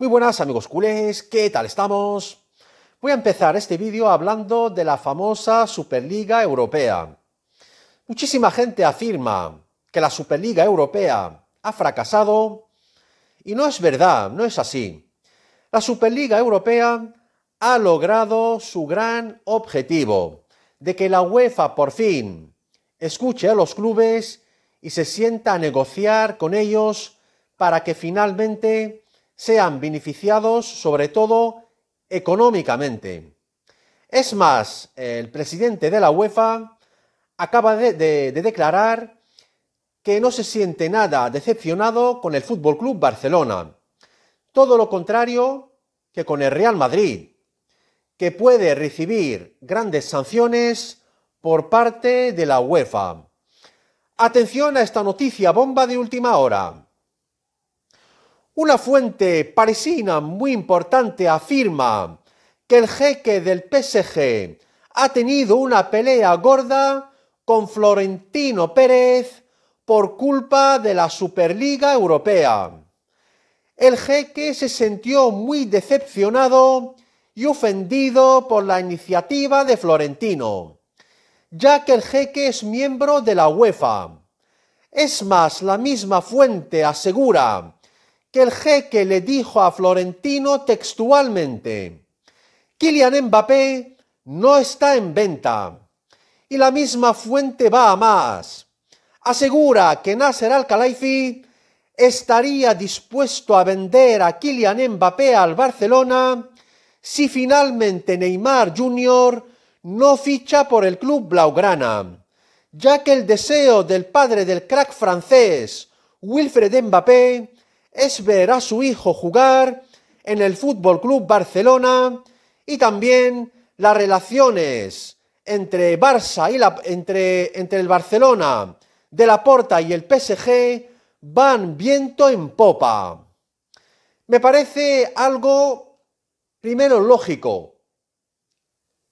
Muy buenas amigos culés, ¿qué tal estamos? Voy a empezar este vídeo hablando de la famosa Superliga Europea. Muchísima gente afirma que la Superliga Europea ha fracasado y no es verdad, no es así. La Superliga Europea ha logrado su gran objetivo de que la UEFA por fin escuche a los clubes y se sienta a negociar con ellos para que finalmente sean beneficiados sobre todo económicamente. Es más, el presidente de la UEFA acaba de, declarar que no se siente nada decepcionado con el Fútbol Club Barcelona. Todo lo contrario que con el Real Madrid, que puede recibir grandes sanciones por parte de la UEFA. Atención a esta noticia bomba de última hora. Una fuente parisina muy importante afirma que el jeque del PSG ha tenido una pelea gorda con Florentino Pérez por culpa de la Superliga Europea. El jeque se sintió muy decepcionado y ofendido por la iniciativa de Florentino, ya que el jeque es miembro de la UEFA. Es más, la misma fuente asegura que el jeque le dijo a Florentino textualmente, Kylian Mbappé no está en venta. Y la misma fuente va a más. Asegura que Nasser al khalifi estaría dispuesto a vender a Kylian Mbappé al Barcelona si finalmente Neymar Jr. no ficha por el club blaugrana, ya que el deseo del padre del crack francés, Wilfred Mbappé, es ver a su hijo jugar en el Fútbol Club Barcelona y también las relaciones entre Barça y la, entre, entre el Barcelona de la Porta y el PSG van viento en popa. Me parece algo, primero, lógico.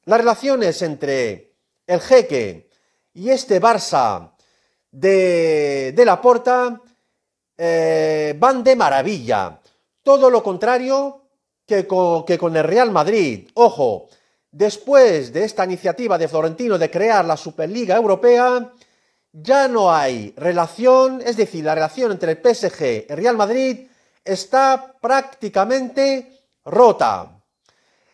Las relaciones entre el jeque y este Barça de, de la Porta eh, van de maravilla. Todo lo contrario que con, que con el Real Madrid. Ojo, después de esta iniciativa de Florentino de crear la Superliga Europea, ya no hay relación, es decir, la relación entre el PSG y el Real Madrid está prácticamente rota.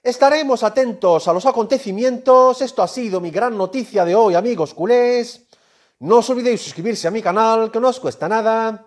Estaremos atentos a los acontecimientos. Esto ha sido mi gran noticia de hoy, amigos culés. No os olvidéis suscribirse a mi canal, que no os cuesta nada.